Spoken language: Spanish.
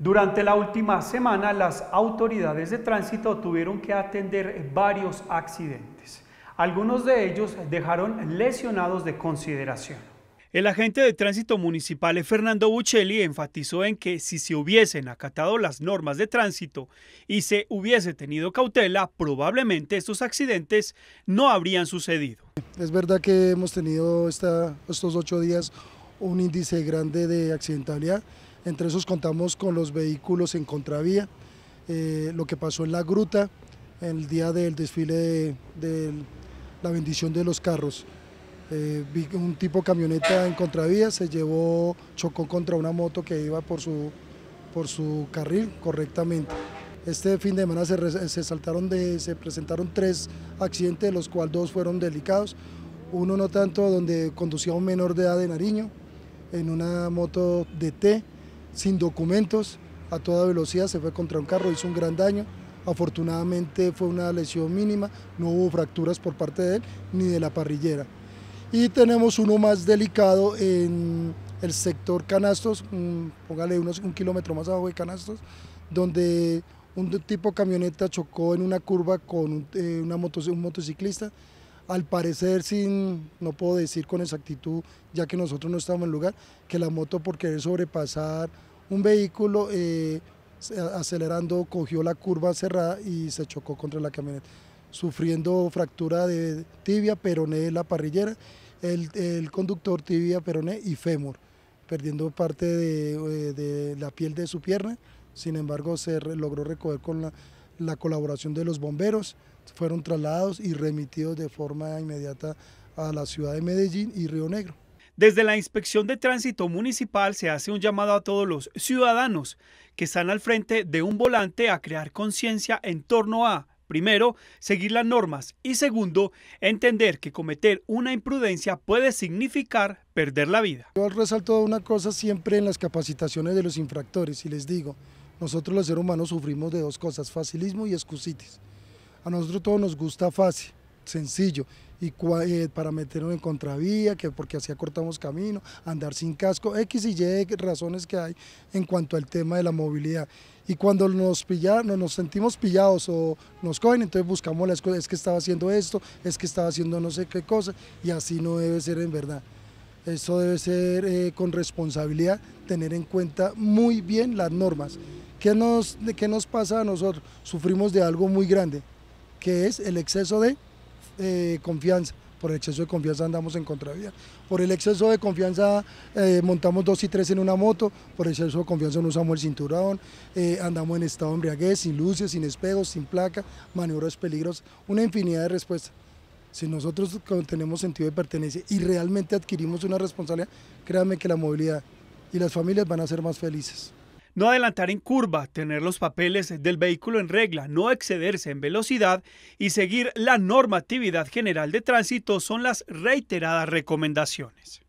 Durante la última semana, las autoridades de tránsito tuvieron que atender varios accidentes. Algunos de ellos dejaron lesionados de consideración. El agente de tránsito municipal Fernando Buccelli enfatizó en que si se hubiesen acatado las normas de tránsito y se hubiese tenido cautela, probablemente estos accidentes no habrían sucedido. Es verdad que hemos tenido estos ocho días un índice grande de accidentalidad, entre esos contamos con los vehículos en contravía, eh, lo que pasó en la gruta, el día del desfile de, la bendición de los carros. Eh, un tipo camioneta en contravía, se llevó, chocó contra una moto que iba por su, por su carril correctamente. Este fin de semana se, saltaron de, se presentaron tres accidentes, de los cuales dos fueron delicados. Uno no tanto, donde conducía un menor de edad de Nariño en una moto de T sin documentos, a toda velocidad, se fue contra un carro, hizo un gran daño. Afortunadamente fue una lesión mínima, no hubo fracturas por parte de él ni de la parrillera. Y tenemos uno más delicado en el sector Canastos, mm, póngale unos un kilómetro más abajo de Canastos, donde un tipo camioneta chocó en una curva con un, eh, una un motociclista. Al parecer, sin, no puedo decir con exactitud, ya que nosotros no estamos en lugar, que la moto por querer sobrepasar un vehículo eh, acelerando cogió la curva cerrada y se chocó contra la camioneta, sufriendo fractura de tibia, peroné, la parrillera, el, conductor tibia, peroné y fémur, perdiendo parte de, eh, la piel de su pierna, sin embargo se logró recoger con la colaboración de los bomberos, fueron trasladados y remitidos de forma inmediata a la ciudad de Medellín y Río Negro. Desde la Inspección de Tránsito Municipal se hace un llamado a todos los ciudadanos que están al frente de un volante a crear conciencia en torno a, primero, seguir las normas y segundo, entender que cometer una imprudencia puede significar perder la vida. Yo resalto una cosa siempre en las capacitaciones de los infractores y les digo, nosotros los seres humanos sufrimos de dos cosas, facilismo y excusitis. A nosotros todo nos gusta fácil sencillo. Y eh, para meternos en contravía, que porque así acortamos camino, andar sin casco, X y Y razones que hay en cuanto al tema de la movilidad. Y cuando nos, pillaron nos sentimos pillados o nos cogen, entonces buscamos las cosas, es que estaba haciendo esto, es que estaba haciendo no sé qué cosa, y así no debe ser en verdad. eso debe ser eh, con responsabilidad, tener en cuenta muy bien las normas. ¿Qué nos, ¿Qué nos pasa a nosotros? Sufrimos de algo muy grande, que es el exceso de eh, confianza. Por el exceso de confianza andamos en contravía. Por el exceso de confianza eh, montamos dos y tres en una moto. Por el exceso de confianza no usamos el cinturón. Eh, andamos en estado de embriaguez, sin luces, sin espejos, sin placa, maniobras peligrosas. Una infinidad de respuestas. Si nosotros tenemos sentido de pertenencia y realmente adquirimos una responsabilidad, créanme que la movilidad y las familias van a ser más felices no adelantar en curva, tener los papeles del vehículo en regla, no excederse en velocidad y seguir la normatividad general de tránsito son las reiteradas recomendaciones.